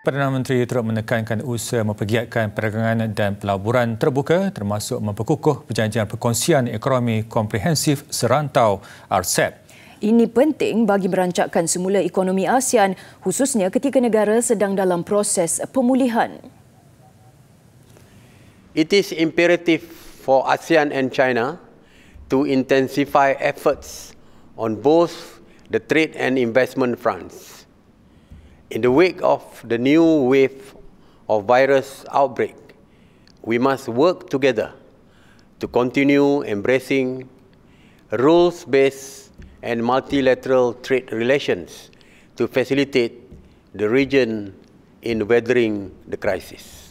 Perdana Menteri turut menekankan usaha mempergiatkan perdagangan dan pelaburan terbuka termasuk memperkukuh perjanjian perkongsian ekonomi komprehensif serantau RCEP. Ini penting bagi merancakkan semula ekonomi ASEAN khususnya ketika negara sedang dalam proses pemulihan. It is imperative for ASEAN and China to intensify efforts on both the trade and investment fronts. In the wake of the new wave of virus outbreak, we must work together to continue embracing rules-based and multilateral trade relations to facilitate the region in weathering the crisis.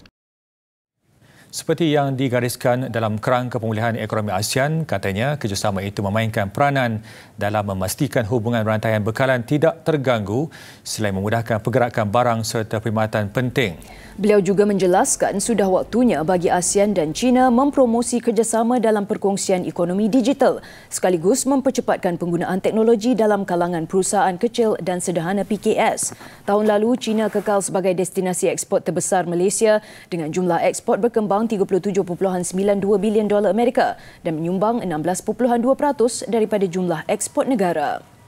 Seperti yang digariskan dalam kerangka pemulihan ekonomi ASEAN, katanya kerjasama itu memainkan peranan dalam memastikan hubungan rantaian bekalan tidak terganggu selain memudahkan pergerakan barang serta perkhidmatan penting. Beliau juga menjelaskan sudah waktunya bagi ASEAN dan China mempromosi kerjasama dalam perkongsian ekonomi digital sekaligus mempercepatkan penggunaan teknologi dalam kalangan perusahaan kecil dan sederhana PKS. Tahun lalu China kekal sebagai destinasi ekspor terbesar Malaysia dengan jumlah ekspor berkembang menyumbang 37.92 bilion dolar Amerika dan menyumbang 16.2% daripada jumlah ekspor negara.